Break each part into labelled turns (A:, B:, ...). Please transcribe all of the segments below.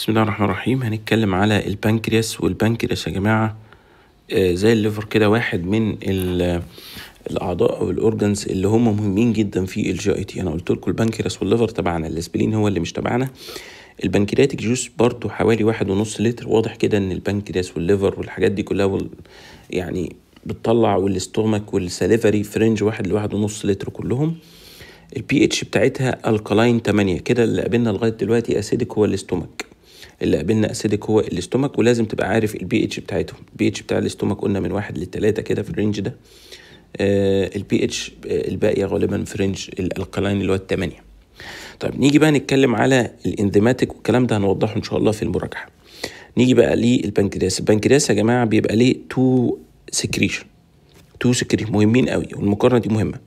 A: بسم الله الرحمن الرحيم هنتكلم على البنكرياس والبنكرياس يا جماعة آه، زي الليفر كده واحد من الأعضاء أو الأورجنز اللي هم مهمين جدا في الجي اي تي أنا قلت لكم البنكرياس والليفر تبعنا الاسبلين هو اللي مش تبعنا البنكرياتيك جوس برضو حوالي واحد ونص لتر واضح كده إن البنكرياس والليفر والحاجات دي كلها وال... يعني بتطلع والاستومك والسليفري فرنج واحد لواحد ونص لتر كلهم البي اتش بتاعتها الكلاين 8 كده اللي قابلنا لغايه دلوقتي اسيدك هو الاستومك اللي قابلنا اسيدك هو الاستومك ولازم تبقى عارف البي اتش بتاعتهم البي اتش بتاع الاستومك قلنا من واحد لتلاتة كده في الرينج ده آه، البي اتش آه، الباقيه غالبا في رينج الالكالين اللي هو التمانية طيب نيجي بقى نتكلم على الانزيماتيك والكلام ده هنوضحه ان شاء الله في المراجعه نيجي بقى للبنكرياس البنكرياس يا جماعه بيبقى ليه تو سكريشن تو سكريشن مهمين قوي والمقارنه دي مهمه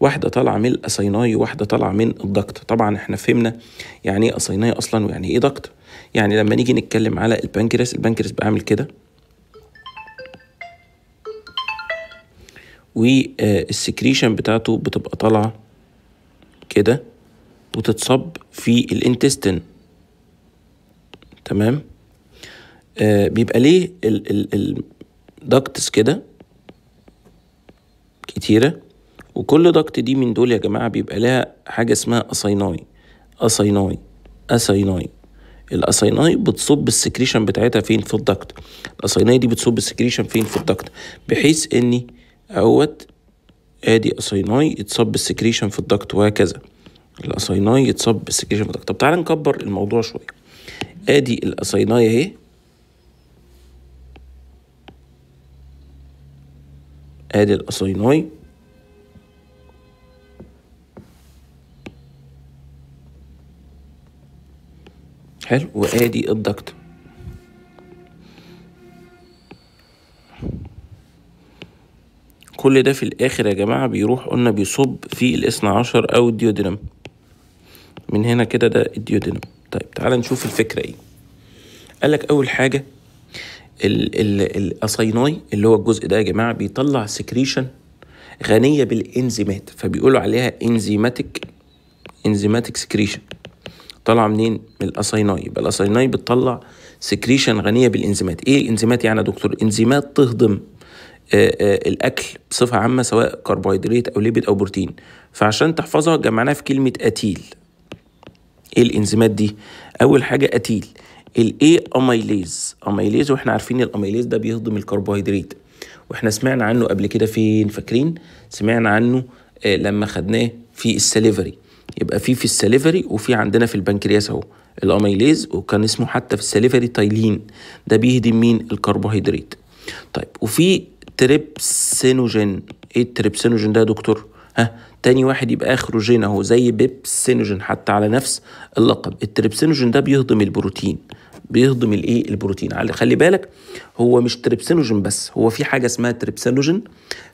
A: واحده طالعه من الاسيناي وواحده طالعه من الضغط طبعا احنا فهمنا يعني ايه اسايناي اصلا ويعني ايه ضغط يعني لما نيجي نتكلم على البنكرياس البنكرياس بعمل كده والسكريشن آه، بتاعته بتبقى طالعة كده وتتصب في الانتستين تمام آه بيبقى ليه الدكتس كده كتيرة وكل دكت دي من دول يا جماعة بيبقى لها حاجة اسمها أصيناي أصيناي أصيناي الاسيناي بتصب السكريشن بتاعتها فين في الدكت الاسيناي دي بتصب السكريشن فين في الدكت بحيث اني اهوت ادي اسيناي اتصب السكريشن في الدكت وهكذا الاسيناي يتصب السكريشن في الدكت طب تعالى نكبر الموضوع شويه ادي الاسيناي اهي ادي الاسيناي حلو وادي الضغط كل ده في الاخر يا جماعة بيروح قلنا بيصب في الاثنى عشر او الديودينم من هنا كده ده الديودينم طيب تعال نشوف الفكرة ايه قالك اول حاجة الاصيناي اللي هو الجزء ده يا جماعة بيطلع سكريشن غنية بالانزيمات فبيقولوا عليها انزيماتيك انزيماتيك سكريشن طالعه منين من الأسيناي يبقى الاسايناي بتطلع سكريشن غنيه بالانزيمات ايه الانزيمات يعني يا دكتور انزيمات تهضم آه، آه، الاكل بصفه عامه سواء كربوهيدرات او ليبيد او بروتين فعشان تحفظها جمعناها في كلمه اتيل ايه الانزيمات دي اول حاجه اتيل الاي اميليز اميليز واحنا عارفين الاميليز ده بيهضم الكربوهيدرات واحنا سمعنا عنه قبل كده فين فاكرين سمعنا عنه آه لما خدناه في السليفري يبقى في في السليفري وفي عندنا في البنكرياس اهو الاميليز وكان اسمه حتى في السليفري تايلين ده بيهدم مين الكربوهيدرات طيب وفي تريبسينوجين ايه التريبسينوجين ده يا دكتور ها تاني واحد يبقى اخره جين اهو زي بيبسينوجين حتى على نفس اللقب التريبسينوجين ده بيهضم البروتين بيهضم الايه البروتين على خلي بالك هو مش تريبسينوجين بس هو في حاجه اسمها تريبسينوجين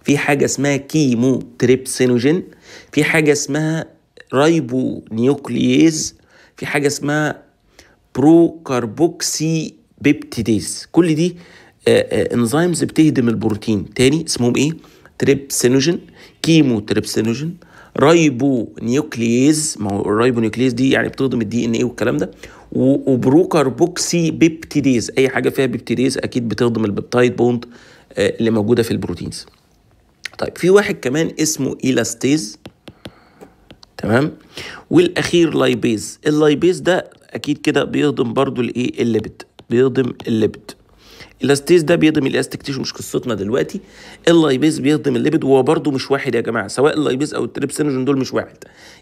A: في حاجه اسمها كيمو تريبسينوجين في حاجه اسمها رايبو نيوكلييز في حاجه اسمها برو كاربوكسي بيبتيديز كل دي انزيمز آه، آه، بتهدم البروتين تاني اسمهم ايه تريبسينوجين كيمو تريبسينوجين رايبو نيوكلييز ما هو الرايبو نيوكلييز دي يعني بتهضم الدي ان ايه والكلام ده وبروكر بيبتيديز اي حاجه فيها بيبتيديز اكيد بتهضم البيبتايد بوند آه، اللي موجوده في البروتينز طيب في واحد كمان اسمه ايلاستيز تمام والاخير لايبيز اللايبيز ده اكيد كده بيهضم برضو الايه الليبت بيهضم الليبت الاستيز ده بيهضم الاستيك تيشو مش قصتنا دلوقتي اللايبيز بيهضم الليبد وهو برضه مش واحد يا جماعه سواء اللايبيز او التريبسينوجين دول مش واحد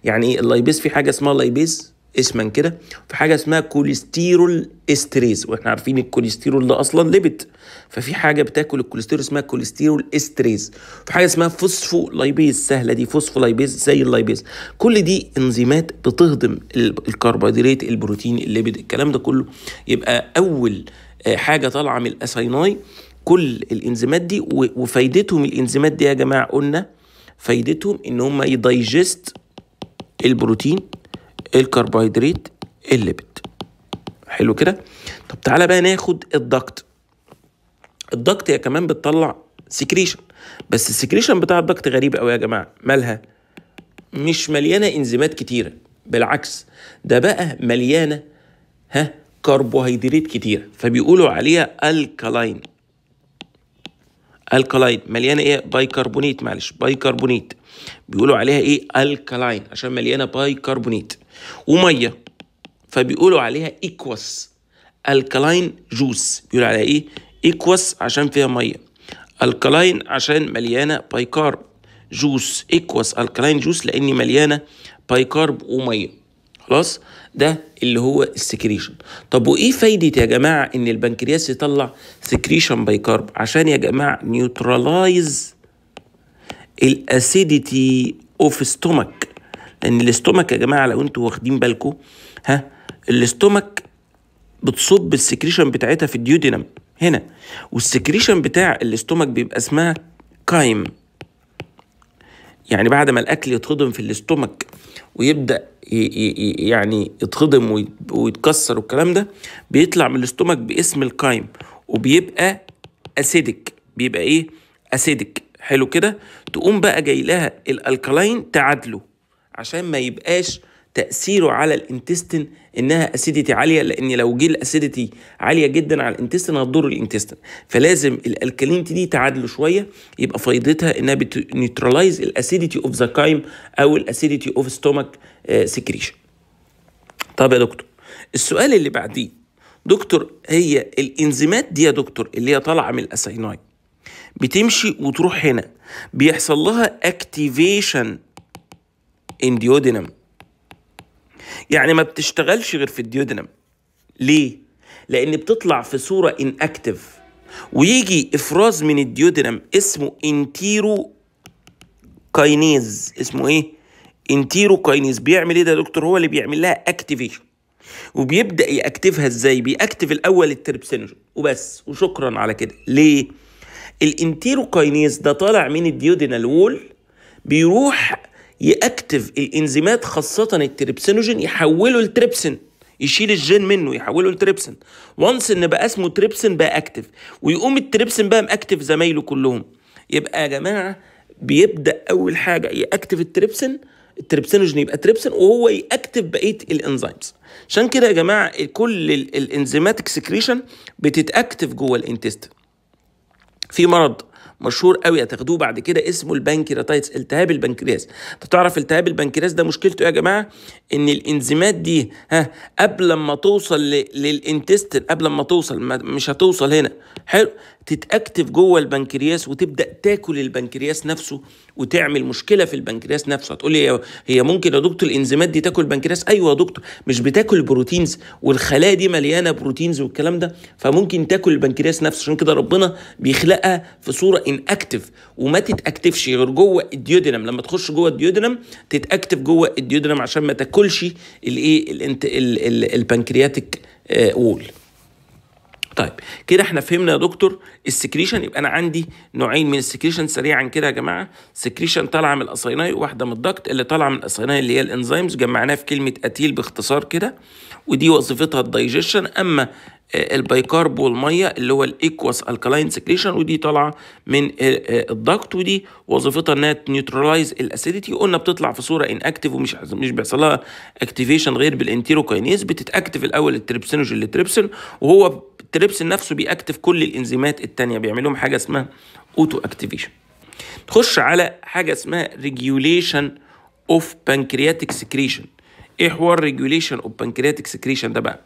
A: يعني ايه اللايبيز في حاجه اسمها لايبيز اسما كده في حاجه اسمها كوليسترول استريز واحنا عارفين الكوليسترول ده اصلا ليبت ففي حاجه بتاكل الكوليسترول اسمها كوليسترول استريز في حاجه اسمها فوسفولايبيز سهله دي فوسفولايبيز زي اللايبيز كل دي انزيمات بتهضم الكربوهيدرات البروتين الليبت الكلام ده كله يبقى اول آه، حاجه طالعه من الاسايناي كل الانزيمات دي وفايدتهم الانزيمات دي يا جماعه قلنا فايدتهم ان هم يدايجست البروتين الكربوهيدرات الليبت حلو كده طب تعالى بقى ناخد الضغط الضغط هي كمان بتطلع سكريشن بس السكريشن بتاع الضغط غريب قوي يا جماعه مالها مش مليانه انزيمات كتيره بالعكس ده بقى مليانه ها كربوهيدرات كتيره فبيقولوا عليها الكالاين الكالاين مليانه ايه بايكربونيت معلش بايكربونيت بيقولوا عليها ايه الكالاين عشان مليانه بايكربونيت وميه فبيقولوا عليها ايكوس الكلاين جوس بيقولوا عليها ايه ايكوس عشان فيها ميه الكلاين عشان مليانه بايكارب جوس ايكوس الكلاين جوس لاني مليانه بايكارب وميه خلاص ده اللي هو السكريشن طب وايه فايده يا جماعه ان البنكرياس يطلع سكريشن بايكارب عشان يا جماعه نيوترالايز الاسيديتي اوف ستومك لان الاستومك يا جماعه لو انتوا واخدين بالكم ها الاستومك بتصب السكريشن بتاعتها في الديودينم هنا والسكريشن بتاع الاستومك بيبقى اسمها كايم يعني بعد ما الاكل يتهضم في الاستومك ويبدا يعني يتهضم ويتكسر والكلام ده بيطلع من الاستومك باسم الكايم وبيبقى اسيدك بيبقى ايه اسيدك حلو كده تقوم بقى جاي لها الالكالين تعادله عشان ما يبقاش تاثيره على الانتستين انها اسيديتي عاليه لان لو جه الاسيديتي عاليه جدا على الانتستين هتضر الانتستين فلازم الالكالينت دي تعادله شويه يبقى فائدتها انها بتنيترلايز الاسيديتي اوف ذا كايم او الاسيديتي اوف ستومك سكريشن طب يا دكتور السؤال اللي بعديه دكتور هي الانزيمات دي يا دكتور اللي هي طالعه من الاساينايد بتمشي وتروح هنا بيحصل لها اكتيفيشن انديودينم يعني ما بتشتغلش غير في الديودينم ليه؟ لأن بتطلع في صورة اكتف ويجي إفراز من الديودينم اسمه انتيرو كاينيز اسمه إيه؟ انتيرو كاينيز بيعمل إيه ده يا دكتور؟ هو اللي بيعمل لها اكتيفيشن وبيبدأ يأكتفها إزاي؟ بيأكتف الأول التربسينجون وبس وشكرا على كده ليه؟ الانتيرو كاينيز ده طالع من الديودينال وول بيروح يأكتف الانزيمات خاصة التريبسينوجين يحوله لتريبسين يشيل الجين منه يحوله لتريبسين وانس ان بقى اسمه تريبسين بقى اكتف ويقوم التريبسين بقى مأكتف زمايله كلهم يبقى يا جماعة بيبدأ أول حاجة يأكتف التريبسين التريبسينوجين يبقى تريبسين وهو يأكتف بقية الانزيمز عشان كده يا جماعة كل الانزيماتيك سكريشن بتتأكتف جوه الانتستين في مرض مشهور قوي هتاخدوه بعد كده اسمه البنكرياتايتس التهاب البنكرياس انت تعرف التهاب البنكرياس ده مشكلته يا جماعه ان الانزيمات دي ها قبل ما توصل للانتستين قبل ما توصل ما مش هتوصل هنا حلو تتأكتف جوه البنكرياس وتبدأ تاكل البنكرياس نفسه وتعمل مشكلة في البنكرياس نفسه تقول لي هي ممكن يا دكتور الإنزيمات دي تاكل البنكرياس أيوة يا دكتور مش بتاكل بروتينز والخلايا دي مليانة بروتينز والكلام ده فممكن تاكل البنكرياس نفسه عشان كده ربنا بيخلقها في صورة انأكتف وما تتأكتفش غير جوه الديودينم لما تخش جوه الديودينم تتأكتف جوه الديودينم عشان ما تاكلش الايه البنكرياتيك وول آه، طيب كده احنا فهمنا يا دكتور السكريشن يبقى انا عندي نوعين من السكريشن سريعا كده يا جماعه سكريشن طالعه من الاصيناي واحده من الضغط اللي طالعه من الاصيناي اللي هي الانزيمز جمعناها في كلمه اتيل باختصار كده ودي وظيفتها الدايجيشن اما البيكارب والميه اللي هو الايكوس الكالين سكريشن ودي طالعه من آه، آه، الضغط ودي وظيفتها انها تنيوترلايز الاسيديتي قلنا بتطلع في صوره ان اكتف ومش مش بيحصل لها اكتيفيشن غير بالانتيروكاينيز بتتاكتف الاول التريبسينوجين للتريبسين وهو التريبسين نفسه بيأكتف كل الانزيمات الثانيه بيعمل لهم حاجه اسمها اوتو اكتيفيشن تخش على حاجه اسمها ريجيوليشن اوف بانكرياتيك سكريشن ايه حوار ريجوليشن اوف بانكرياتيك سكريشن ده بقى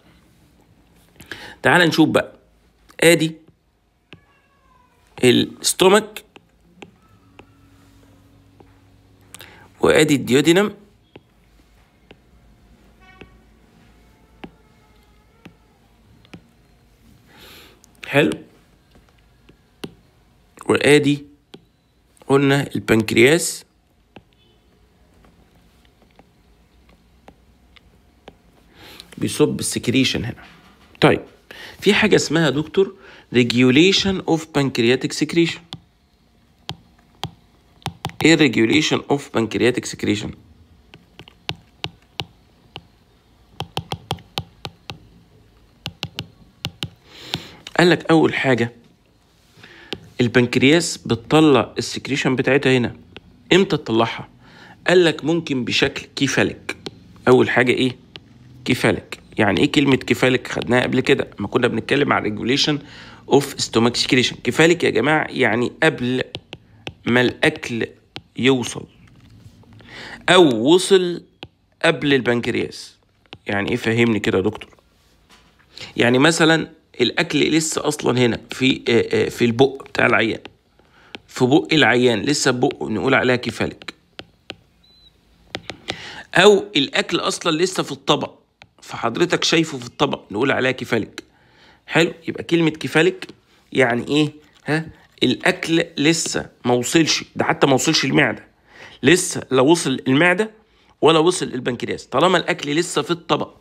A: تعال نشوف بقى ادي الستومك وادي الديودينم حلو وادي قلنا البنكرياس بيصب السكريشن هنا طيب في حاجه اسمها دكتور regulation of pancreatic secretion ايه regulation of pancreatic secretion قال لك اول حاجه البنكرياس بتطلع السكريشن بتاعتها هنا امتى تطلعها قال لك ممكن بشكل كيفالك اول حاجه ايه كيفالك يعني ايه كلمه كفالك خدناها قبل كده ما كنا بنتكلم عن ريجوليشن اوف ستومك سكريشن كفالك يا جماعه يعني قبل ما الاكل يوصل او وصل قبل البنكرياس يعني ايه فهمني كده يا دكتور يعني مثلا الاكل لسه اصلا هنا في آه، آه، في البق بتاع العيان في بق العيان لسه بق نقول عليها كفالك او الاكل اصلا لسه في الطبق فحضرتك شايفه في الطبق نقول عليها كفالك حلو يبقى كلمة كفالك يعني ايه ها الاكل لسه ما وصلش ده حتى ما وصلش المعدة لسه لا وصل المعدة ولا وصل البنكرياس طالما الاكل لسه في الطبق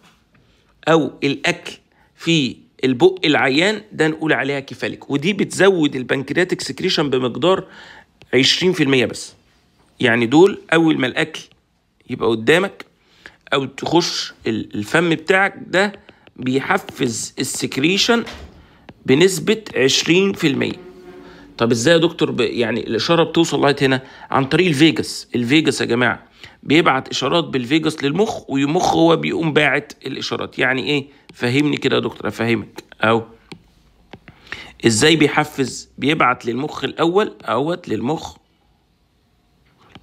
A: او الاكل في البق العيان ده نقول عليها كفالك ودي بتزود البنكرياس سكريشن بمقدار 20% بس يعني دول اول ما الاكل يبقى قدامك او تخش الفم بتاعك ده بيحفز السكريشن بنسبة 20% طب ازاي يا دكتور يعني الاشاره بتوصل لغايه هنا عن طريق الفيجاس الفيجاس يا جماعه بيبعت اشارات بالفيجاس للمخ ويمخ هو بيقوم باعت الاشارات يعني ايه فهمني كده يا دكتور افهمك اهو ازاي بيحفز بيبعت للمخ الاول اهوت للمخ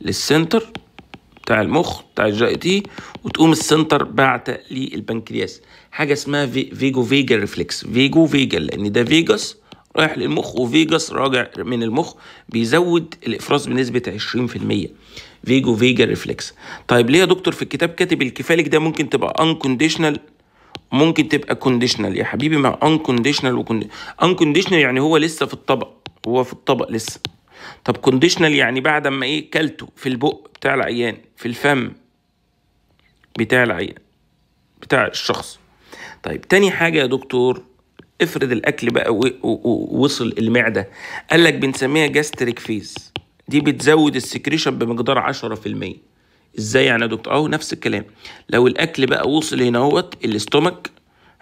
A: للسنتر بتاع المخ بتاع الجي تي وتقوم السنتر بعت للبنكرياس حاجه اسمها في فيجو فيجا ريفلكس فيجو فيجا لان ده فيجاس رايح للمخ وفيجاس راجع من المخ بيزود الافراز بنسبه 20% فيجو فيجا ريفلكس طيب ليه يا دكتور في الكتاب كاتب الكفالك ده ممكن تبقى انكونديشنال ممكن تبقى كونديشنال يا حبيبي مع انكونديشنال وكونديشنال يعني هو لسه في الطبق هو في الطبق لسه طب كونديشنال يعني بعد ما ايه كلته في البق بتاع العيان في الفم بتاع العيان بتاع الشخص طيب تاني حاجة يا دكتور افرض الاكل بقى وصل المعدة قال لك بنسميها جاستريك فيز دي بتزود السكريشن بمقدار 10% ازاي يعني يا دكتور اهو نفس الكلام لو الاكل بقى وصل هنا اهوت الاستومك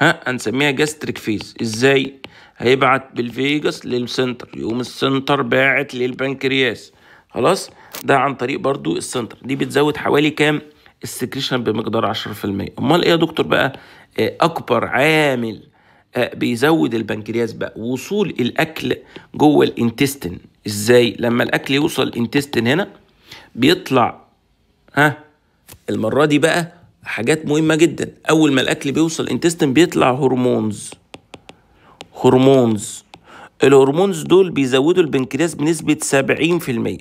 A: ها هنسميها جاستريك فيز ازاي هيبعت بالفيجاس للسنتر يقوم السنتر باعت للبنكرياس خلاص ده عن طريق برضو السنتر دي بتزود حوالي كام السكريشن بمقدار 10% امال ايه يا دكتور بقى آه، اكبر عامل آه، بيزود البنكرياس بقى وصول الاكل جوه الانتستين ازاي لما الاكل يوصل الانتستين هنا بيطلع ها المره دي بقى حاجات مهمه جدا اول ما الاكل بيوصل الانتستين بيطلع هرمونز هرمونز الهرمونز دول بيزودوا البنكرياس بنسبة سبعين في المية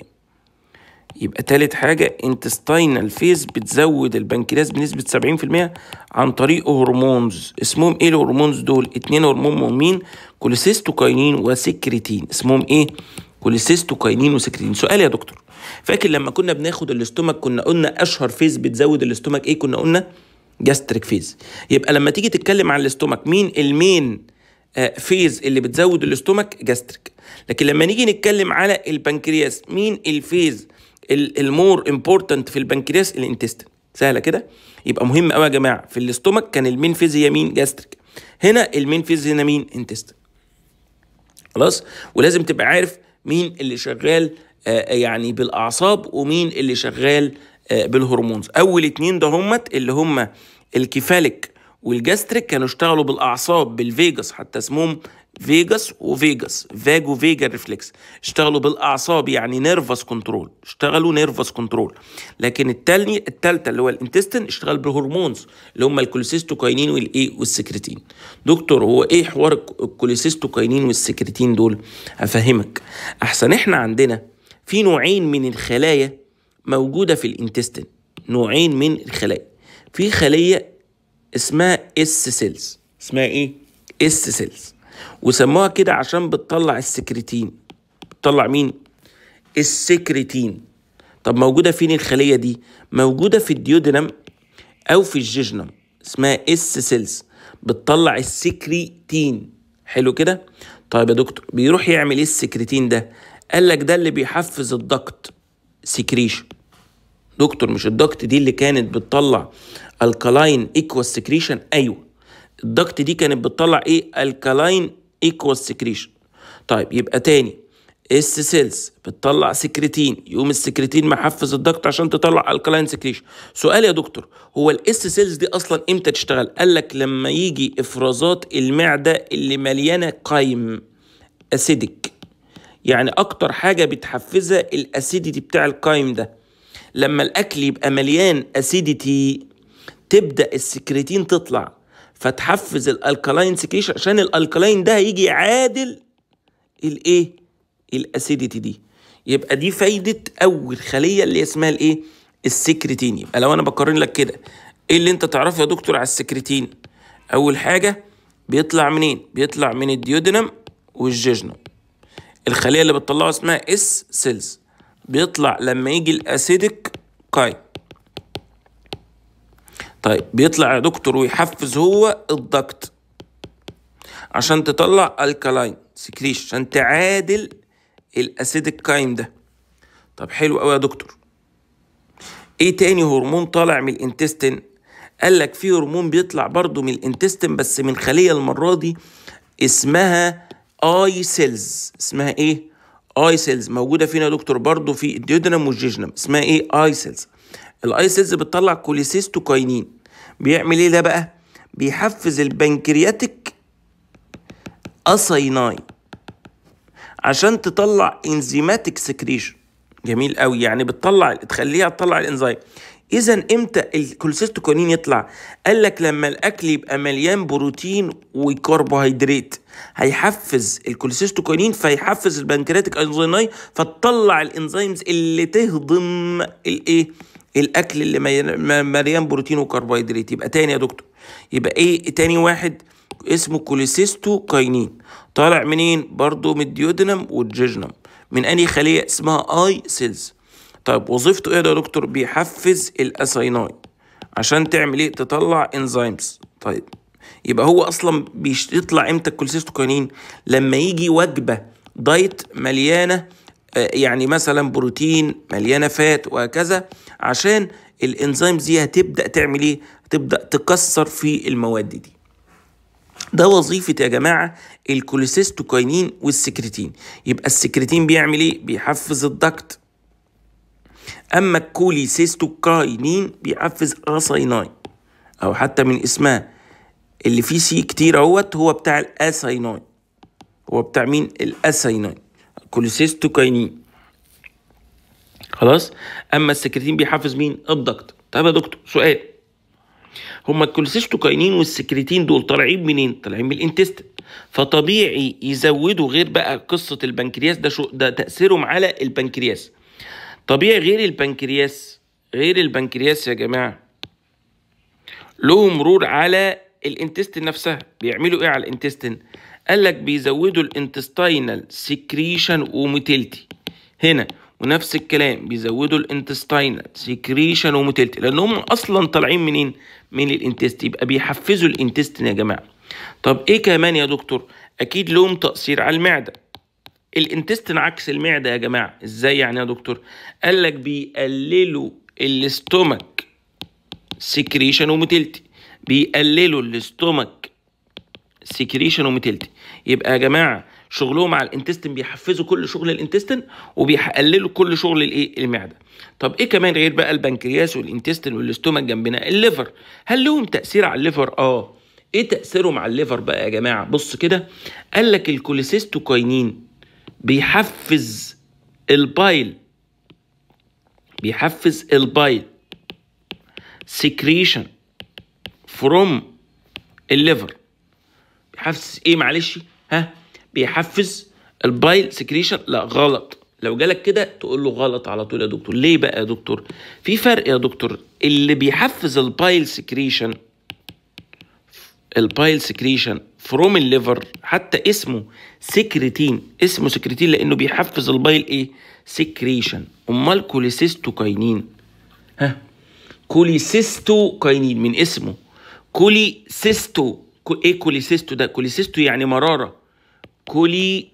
A: يبقى تالت حاجة انتستاينال فيز بتزود البنكرياس بنسبة سبعين في المية عن طريق هرمونز اسمهم ايه الهرمونز دول اتنين هرمون مهمين كوليسيستوكاينين وسكريتين اسمهم ايه كوليسيستوكاينين وسكريتين سؤال يا دكتور فاكر لما كنا بناخد الاستومك كنا قلنا اشهر فيز بتزود الاستومك ايه كنا قلنا جاستريك فيز يبقى لما تيجي تتكلم عن الاستومك مين المين فيز آه، اللي بتزود الاستومك جاستريك لكن لما نيجي نتكلم على البنكرياس مين الفيز المور امبورتنت في البنكرياس الانتستين سهله كده يبقى مهم قوي يا جماعه في الاستومك كان المين فيز هي مين جاستريك هنا المين فيز هنا مين انتستين خلاص ولازم تبقى عارف مين اللي شغال آه، يعني بالاعصاب ومين اللي شغال آه، بالهرمونز اول اتنين ده همت اللي هم الكيفاليك والجاستريك كانوا اشتغلوا بالاعصاب بالفيجاس حتى اسمهم فيجاس وفيجاس فاجو فيجا ريفلكس اشتغلوا بالاعصاب يعني نيرفس كنترول اشتغلوا نيرفس كنترول لكن التاني الثالثه اللي هو الانتستن اشتغل بالهرمونز اللي هم الكوليسيستوكاينين والايه والسكرتين دكتور هو ايه حوار الكوليسيستوكاينين والسكرتين دول افهمك احسن احنا عندنا في نوعين من الخلايا موجوده في الانتستن نوعين من الخلايا في خليه اسمها اس سيلز اسمها ايه اس سيلز وسموها كده عشان بتطلع السكرتين بتطلع مين السكرتين طب موجوده فين الخليه دي موجوده في الديودنم او في الجيجنم اسمها اس سيلز بتطلع السكريتين حلو كده طيب يا دكتور بيروح يعمل ايه السكريتين ده قال لك ده اللي بيحفز الضغط سكريشن دكتور مش الضغط دي اللي كانت بتطلع الكالاين ايكوال سكريشن ايوه الضغط دي كانت بتطلع ايه الكالاين ايكوال سكريشن طيب يبقى تاني اس سيلز بتطلع سكرتين يقوم السكرتين محفز الضغط عشان تطلع الكلاين سكريشن سؤال يا دكتور هو الاس سيلز دي اصلا امتى تشتغل قال لك لما يجي افرازات المعده اللي مليانه قايم اسيدك يعني اكتر حاجه بتحفزها الاسيديتي بتاع القايم ده لما الاكل يبقى مليان اسيديتي تبدا السكريتين تطلع فتحفز الالكالين سكريشن عشان الالكالين ده هيجي يعادل الايه الاسيديتي دي يبقى دي فايده اول خليه اللي اسمها الايه السكريتين يبقى لو انا بقارن لك كده ايه اللي انت تعرفه يا دكتور على السكريتين اول حاجه بيطلع منين بيطلع من الديودينم والجيجنم الخليه اللي بتطلعه اسمها اس سيلز بيطلع لما يجي الاسيدك كاين طيب بيطلع يا دكتور ويحفز هو الضغط عشان تطلع الكالاين سكريش عشان تعادل الاسيدك كاين ده طب حلو قوي يا دكتور ايه تاني هرمون طالع من الانتستين قال لك في هرمون بيطلع برضه من الانتستين بس من خليه المره دي اسمها اي سيلز اسمها ايه اي سيلز موجوده فينا يا دكتور برضه في الديودنم والجيجنم اسمها ايه اي سيلز الاي سيلز بتطلع كوليسيستوكاينين بيعمل ايه ده بقى بيحفز البنكرياتيك اسيناي عشان تطلع انزيماتيك سكريشن جميل قوي يعني بتطلع تخليها تطلع الانزيم اذا امتى الكولسيستو يطلع قال لك لما الاكل يبقى مليان بروتين وكربوهيدرات هيحفز الكولسيستو فيحفز البنكرياتيك انزيماي فتطلع الانزيمز اللي تهضم الايه الاكل اللي مليان بروتين وكربوهيدرات يبقى تاني يا دكتور يبقى ايه تاني واحد اسمه كوليسيستو طالع منين برضو من الديودنم والجيجنم من انهي خليه اسمها اي سيلز طيب وظيفته ايه ده يا دكتور بيحفز الاسايناي عشان تعمل ايه تطلع انزيمز طيب يبقى هو اصلا بيطلع امتى الكولسيستوكاينين لما يجي وجبه دايت مليانه آه، يعني مثلا بروتين مليانه فات وهكذا عشان الانزيمز دي هتبدا تعمل ايه تبدا تكسر في المواد دي ده وظيفة يا جماعة الكوليسيستوكاينين والسكرتين يبقى السكرتين بيعمل ايه بيحفز الضغط أما الكوليسيستوكاينين بيحفز أسايناين أو حتى من اسمها اللي فيه سي كتير اهوت هو بتاع الأسايناين هو بتاع مين الأسايناين كوليسيستوكاينين خلاص أما السكرتين بيحفز مين الضغط طب يا دكتور سؤال هما الكوليسيستوكاينين والسكرتين دول طالعين منين؟ طالعين من الانتستين فطبيعي يزودوا غير بقى قصه البنكرياس ده شو ده تاثيرهم على البنكرياس طبيعي غير البنكرياس غير البنكرياس يا جماعه له مرور على الانتستين نفسها بيعملوا ايه على الانتستين قال لك بيزودوا الانتستينال سكريشن وموتيلتي هنا ونفس الكلام بيزودوا الانتستينال سكريشن وموتيلتي هم اصلا طالعين منين من الانتست يبقى بيحفزوا الانتستين يا جماعه طب ايه كمان يا دكتور اكيد لهم تاثير على المعده الانتستين عكس المعده يا جماعه ازاي يعني يا دكتور قال لك بيقللوا الاستومك سكريشن ومتلتي بيقللوا الاستومك سكريشن ومتلتي يبقى يا جماعه شغلهم على الانتستين بيحفزوا كل شغل الانتستين وبيقللوا كل شغل الايه المعده طب ايه كمان غير بقى البنكرياس والانتستين والاستومك جنبنا الليفر هل لهم تاثير على الليفر اه ايه تاثيرهم على الليفر بقى يا جماعه بص كده قال لك الكوليسيستوكاينين بيحفز البايل بيحفز البايل سكريشن فروم الليفر بيحفز ايه معلش ها بيحفز البايل سكريشن لا غلط لو جالك كده تقول له غلط على طول يا دكتور ليه بقى يا دكتور في فرق يا دكتور اللي بيحفز البايل سكريشن البايل سكريشن فروم الليفر حتى اسمه سكرتين اسمه سكرتين لانه بيحفز البايل ايه سكريشن امال كوليسيستوكاينين ها كوليسيستوكاينين من اسمه كوليسيستو ايه كوليسيستو ده كوليسيستو يعني مراره كولي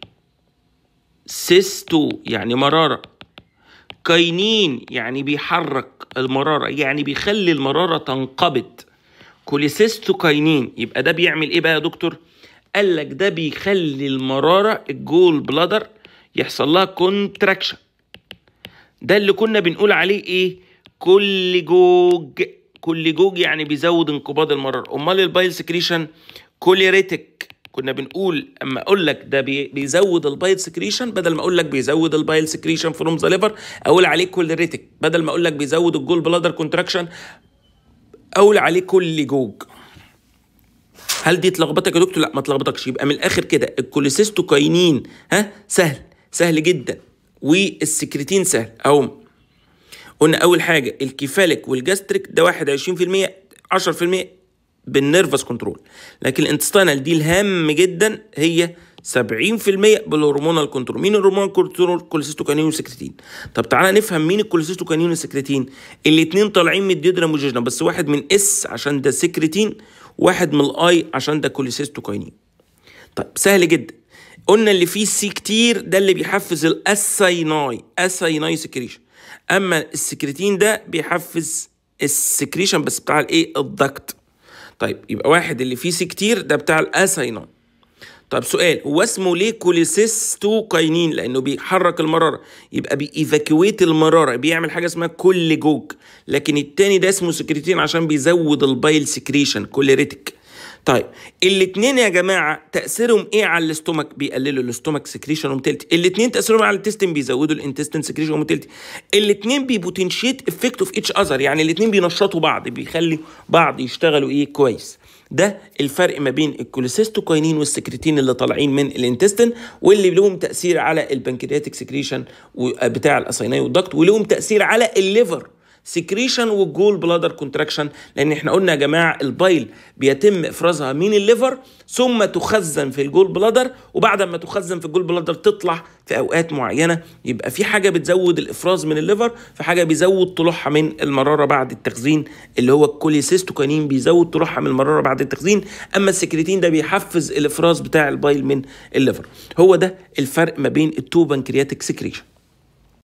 A: سيستو يعني مرارة كاينين يعني بيحرك المرارة يعني بيخلي المرارة تنقبض كوليسيستوكاينين يبقى ده بيعمل ايه بقى يا دكتور قال لك ده بيخلي المراره الجول بلادر يحصل لها كونتراكشن ده اللي كنا بنقول عليه ايه كل جوج كل جوج يعني بيزود انقباض المراره امال البايل سكريشن كوليريتك كنا بنقول اما اقول لك ده بيزود البايل سكريشن بدل ما اقول لك بيزود البايل سكريشن فروم ذا ليفر اقول عليه كوليريتك بدل ما اقول لك بيزود الجول بلادر كونتراكشن اول عليه كل جوج هل دي تلخبطك يا دكتور لا ما تلخبطكش يبقى من الاخر كده الكوليسيستوكاينين ها سهل سهل جدا والسكرتين سهل اهو قلنا اول حاجه الكيفالك والجاستريك ده واحد 10% بالنيرفس كنترول لكن الانتستينال دي الهام جدا هي 70% بالهرمونال كنترول مين الهرمونال كنترول كوليسيستوكانين وسكرتين طب تعالى نفهم مين الكوليسيستوكانين والسكرتين الاثنين طالعين من الديدراموجيجنا بس واحد من اس عشان ده سكرتين واحد من الاي عشان ده كوليسيستوكانين طب سهل جدا قلنا اللي فيه سي كتير ده اللي بيحفز الاسايناي اسايناي سكريشن اما السكرتين ده بيحفز السكريشن بس بتاع الايه الضغط طيب يبقى واحد اللي فيه سي كتير ده بتاع الاسايناي طب سؤال هو اسمه ليه كوليسيستو كاينين لانه بيحرك المراره يبقى بيفاكويت المراره بيعمل حاجه اسمها كل جوج لكن التاني ده اسمه سكريتين عشان بيزود البايل سكريشن كوليريتك طيب الاثنين يا جماعه تاثيرهم ايه على الاستومك بيقللوا الاستومك سكريشن ومتلتي الاثنين تاثيرهم على الانتستين بيزودوا الانتستين سكريشن ومتلتي الاثنين بيبوتنشيت افكت اوف اتش اذر يعني الاثنين بينشطوا بعض بيخلي بعض يشتغلوا ايه كويس ده الفرق ما بين الكوليسيستوكاينين والسكرتين اللي طالعين من الانتستين واللي لهم تاثير على البنكرياتيك سكريشن بتاع الاسيناي والضغط ولهم تاثير على الليفر سكريشن والجول بلادر كونتراكشن لان احنا قلنا يا جماعه البايل بيتم افرازها من الليفر ثم تخزن في الجول بلادر وبعد ما تخزن في الجول بلادر تطلع في اوقات معينه يبقى في حاجه بتزود الافراز من الليفر في حاجه بيزود طلوعها من المراره بعد التخزين اللي هو الكوليسيستوكانين بيزود طلوعها من المراره بعد التخزين اما السكريتين ده بيحفز الافراز بتاع البايل من الليفر هو ده الفرق ما بين التو بنكرياتيك سكريشن